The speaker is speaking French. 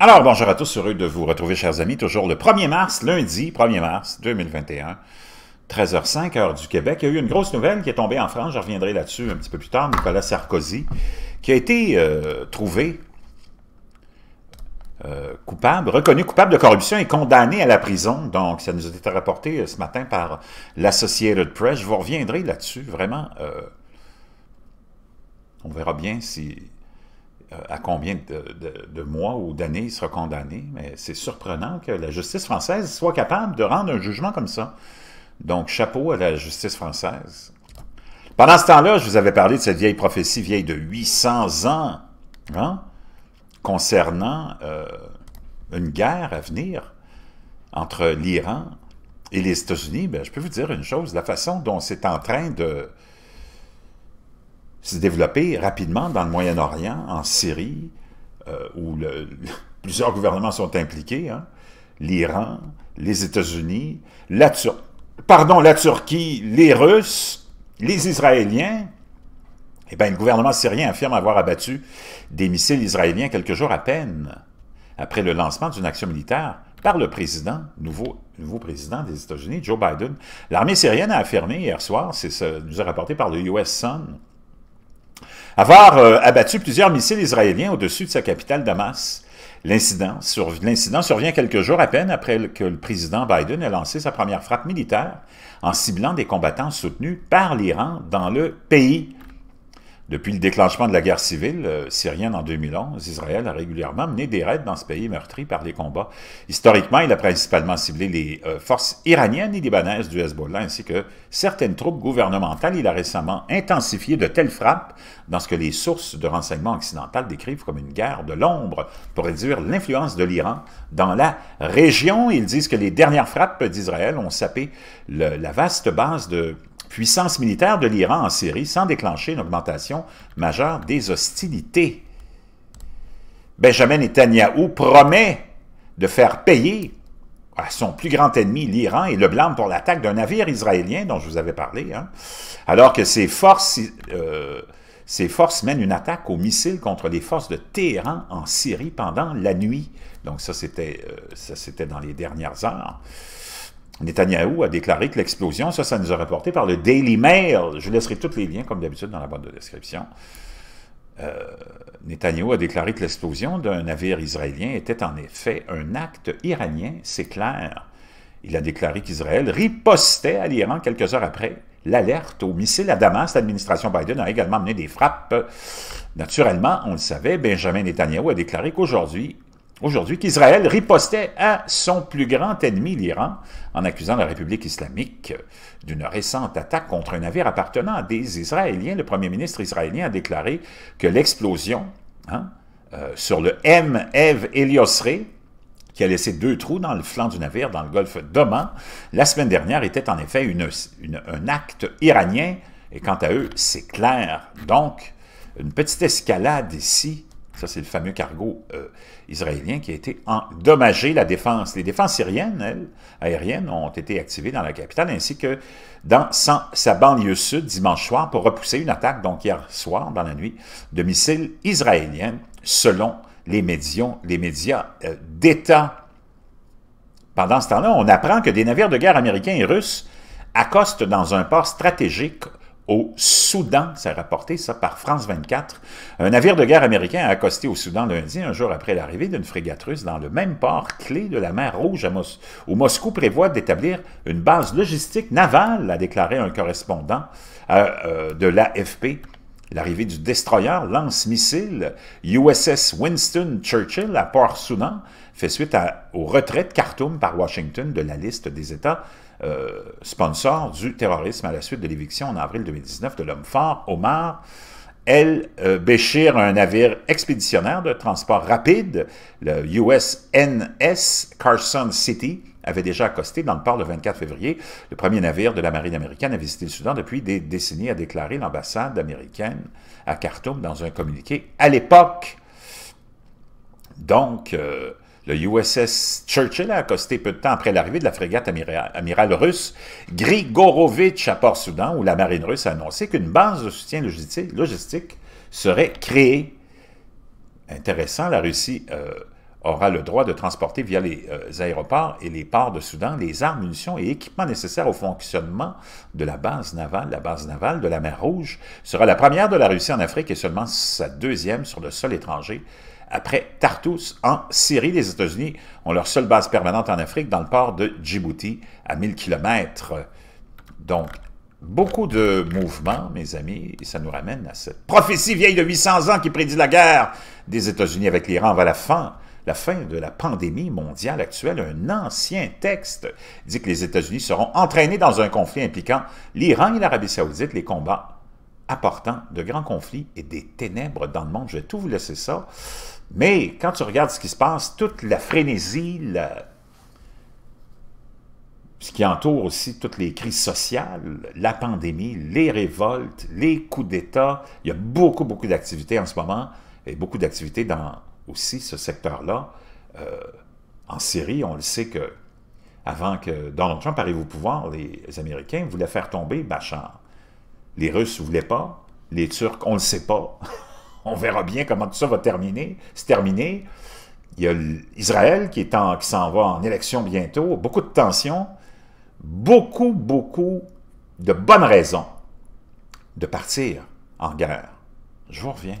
Alors, bonjour à tous, heureux de vous retrouver, chers amis. Toujours le 1er mars, lundi, 1er mars 2021, 13h05, heure du Québec. Il y a eu une grosse nouvelle qui est tombée en France, je reviendrai là-dessus un petit peu plus tard, Nicolas Sarkozy, qui a été euh, trouvé euh, coupable, reconnu coupable de corruption et condamné à la prison. Donc, ça nous a été rapporté euh, ce matin par l'Associated Press. Je vous reviendrai là-dessus, vraiment. on verra bien si euh, à combien de, mois ou d'années il sera condamné, mais c'est surprenant que la justice française soit capable de rendre un jugement comme ça. Donc, chapeau à la justice française. Pendant ce temps-là, je vous avais parlé de cette vieille prophétie vieille de 800 ans hein, concernant euh, une guerre à venir entre l'Iran et les États-Unis. Ben, je peux vous dire une chose, la façon dont c'est en train de, s'est développé rapidement dans le Moyen-Orient, en Syrie, euh, où le, plusieurs gouvernements sont impliqués, hein. l'Iran, les États-Unis, la, Pardon, la Turquie, les Russes, les Israéliens. Eh bien, le gouvernement syrien affirme avoir abattu des missiles israéliens quelques jours à peine après le lancement d'une action militaire par le président, nouveau, nouveau président des États-Unis, Joe Biden. L'armée syrienne a affirmé hier soir, c'est ce nous a rapporté par le US Sun, avoir euh, abattu plusieurs missiles israéliens au-dessus de sa capitale Damas. L'incident survient quelques jours à peine après que le président Biden ait lancé sa première frappe militaire en ciblant des combattants soutenus par l'Iran dans le pays. Depuis le déclenchement de la guerre civile euh, syrienne en 2011, Israël a régulièrement mené des raids dans ce pays meurtri par les combats. Historiquement, il a principalement ciblé les euh, forces iraniennes et libanaises du Hezbollah ainsi que certaines troupes gouvernementales. Il a récemment intensifié de telles frappes dans ce que les sources de renseignement occidentales décrivent comme une guerre de l'ombre pour réduire l'influence de l'Iran dans la région. Ils disent que les dernières frappes d'Israël ont sapé la vaste base de puissance militaire de l'Iran en Syrie sans déclencher une augmentation majeure des hostilités. Benjamin Netanyahu promet de faire payer à son plus grand ennemi, l'Iran, et le blâme pour l'attaque d'un navire israélien dont je vous avais parlé, hein, alors que ses forces, ses euh, forces mènent une attaque au missiles contre les forces de Téhéran en Syrie pendant la nuit. Donc ça, c'était euh, c'était dans les dernières heures. Netanyahou a déclaré que l'explosion, ça, ça nous a rapporté par le Daily Mail. Je laisserai tous les liens, comme d'habitude, dans la boîte de description. Euh, Netanyahou a déclaré que l'explosion d'un navire israélien était en effet un acte iranien, c'est clair. Il a déclaré qu'Israël ripostait à l'Iran quelques heures après l'alerte au missile à Damas. L'administration Biden a également mené des frappes. Naturellement, on le savait, Benjamin Netanyahou a déclaré qu'aujourd'hui, aujourd'hui qu'Israël ripostait à son plus grand ennemi, l'Iran, en accusant la République islamique d'une récente attaque contre un navire appartenant à des Israéliens. Le premier ministre israélien a déclaré que l'explosion hein, euh, sur le M. Ev Eliosré, qui a laissé deux trous dans le flanc du navire dans le golfe d'Oman, la semaine dernière était en effet un acte iranien, et quant à eux, c'est clair. Donc, une petite escalade ici ça, c'est le fameux cargo euh, israélien qui a été endommagé. La défense, les défenses syriennes, elles, aériennes, ont été activées dans la capitale, ainsi que dans sa banlieue sud dimanche soir pour repousser une attaque, donc hier soir, dans la nuit, de missiles israéliens, selon les médias, les médias euh, d'État. Pendant ce temps-là, on apprend que des navires de guerre américains et russes accostent dans un port stratégique au Soudan. C'est rapporté, ça, par France 24. Un navire de guerre américain a accosté au Soudan lundi, un jour après l'arrivée d'une frégate russe dans le même port clé de la mer Rouge, où Moscou prévoit d'établir une base logistique navale, a déclaré un correspondant euh, euh, de l'AFP. L'arrivée du destroyer lance-missile USS Winston Churchill à Port-Soudan fait suite au retrait de Khartoum par Washington de la liste des États euh, sponsor du terrorisme à la suite de l'éviction en avril 2019 de l'homme fort Omar elle euh, Béchir, un navire expéditionnaire de transport rapide, le USNS Carson City, avait déjà accosté dans le port le 24 février. Le premier navire de la marine américaine à visiter le Soudan depuis des décennies, a déclaré l'ambassade américaine à Khartoum dans un communiqué à l'époque. Donc, euh, le USS Churchill a accosté peu de temps après l'arrivée de la frégate amirale, russe Grigorovitch à Port-Soudan, où la marine russe a annoncé qu'une base de soutien logistique serait créée. Intéressant, la Russie euh, aura le droit de transporter via les euh, aéroports et les ports de Soudan les armes, munitions et équipements nécessaires au fonctionnement de la base navale. La base navale de la mer Rouge sera la première de la Russie en Afrique et seulement sa deuxième sur le sol étranger après Tartus en Syrie. Les États-Unis ont leur seule base permanente en Afrique dans le port de Djibouti à 1000 km. Donc, beaucoup de mouvements, mes amis, et ça nous ramène à cette prophétie vieille de 800 ans qui prédit la guerre des États-Unis avec l'Iran vers la fin. La fin de la pandémie mondiale actuelle, un ancien texte dit que les États-Unis seront entraînés dans un conflit impliquant l'Iran et l'Arabie saoudite. Les combats apportant de grands conflits et des ténèbres dans le monde. Je vais tout vous laisser ça. Mais quand tu regardes ce qui se passe, toute la frénésie, ce qui entoure aussi toutes les crises sociales, la pandémie, les révoltes, les coups d'État, il y a beaucoup, beaucoup d'activités en ce moment et beaucoup d'activités dans aussi ce secteur-là. Euh, en Syrie, on le sait que avant que Donald Trump arrive au pouvoir, les Américains voulaient faire tomber Bachar. Les Russes ne voulaient pas, les Turcs, on ne le sait pas. on verra bien comment tout ça va terminer, se terminer. Il y a Israël qui s'en va en élection bientôt, beaucoup de tensions, beaucoup, beaucoup de bonnes raisons de partir en guerre. Je vous reviens.